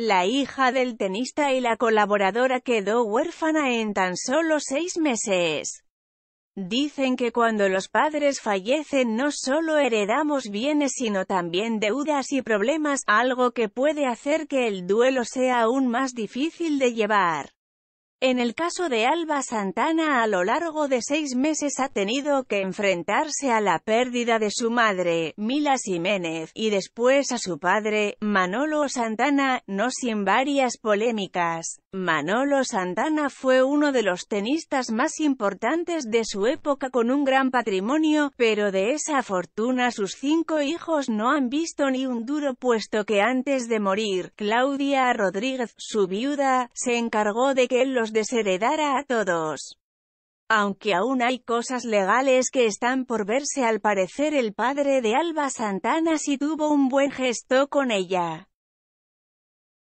la hija del tenista y la colaboradora quedó huérfana en tan solo seis meses. Dicen que cuando los padres fallecen no solo heredamos bienes sino también deudas y problemas, algo que puede hacer que el duelo sea aún más difícil de llevar. En el caso de Alba Santana a lo largo de seis meses ha tenido que enfrentarse a la pérdida de su madre, Mila Jiménez, y después a su padre, Manolo Santana, no sin varias polémicas. Manolo Santana fue uno de los tenistas más importantes de su época con un gran patrimonio, pero de esa fortuna sus cinco hijos no han visto ni un duro puesto que antes de morir, Claudia Rodríguez, su viuda, se encargó de que él los desheredara a todos. Aunque aún hay cosas legales que están por verse al parecer el padre de Alba Santana sí tuvo un buen gesto con ella.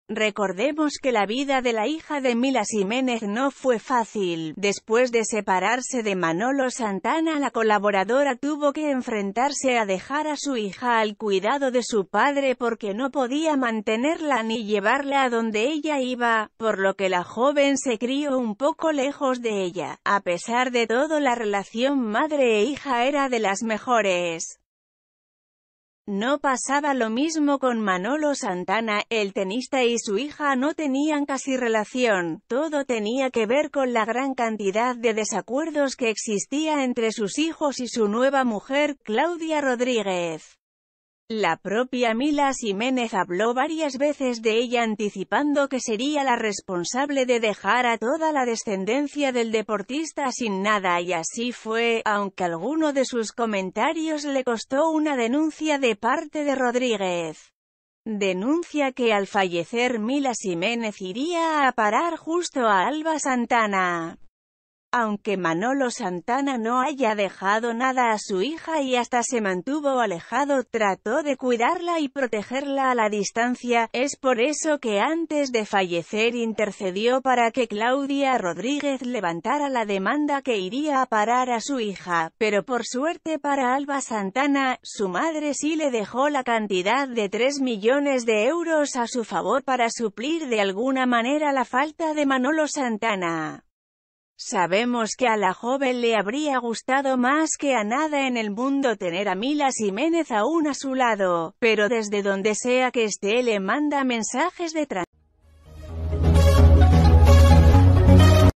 Recordemos que la vida de la hija de Mila Jiménez no fue fácil. Después de separarse de Manolo Santana la colaboradora tuvo que enfrentarse a dejar a su hija al cuidado de su padre porque no podía mantenerla ni llevarla a donde ella iba, por lo que la joven se crió un poco lejos de ella. A pesar de todo la relación madre e hija era de las mejores. No pasaba lo mismo con Manolo Santana, el tenista y su hija no tenían casi relación, todo tenía que ver con la gran cantidad de desacuerdos que existía entre sus hijos y su nueva mujer, Claudia Rodríguez. La propia Mila Jiménez habló varias veces de ella anticipando que sería la responsable de dejar a toda la descendencia del deportista sin nada y así fue, aunque alguno de sus comentarios le costó una denuncia de parte de Rodríguez. Denuncia que al fallecer Mila Jiménez iría a parar justo a Alba Santana aunque Manolo Santana no haya dejado nada a su hija y hasta se mantuvo alejado, trató de cuidarla y protegerla a la distancia, es por eso que antes de fallecer intercedió para que Claudia Rodríguez levantara la demanda que iría a parar a su hija, pero por suerte para Alba Santana, su madre sí le dejó la cantidad de 3 millones de euros a su favor para suplir de alguna manera la falta de Manolo Santana. Sabemos que a la joven le habría gustado más que a nada en el mundo tener a Mila Jiménez aún a su lado, pero desde donde sea que esté le manda mensajes de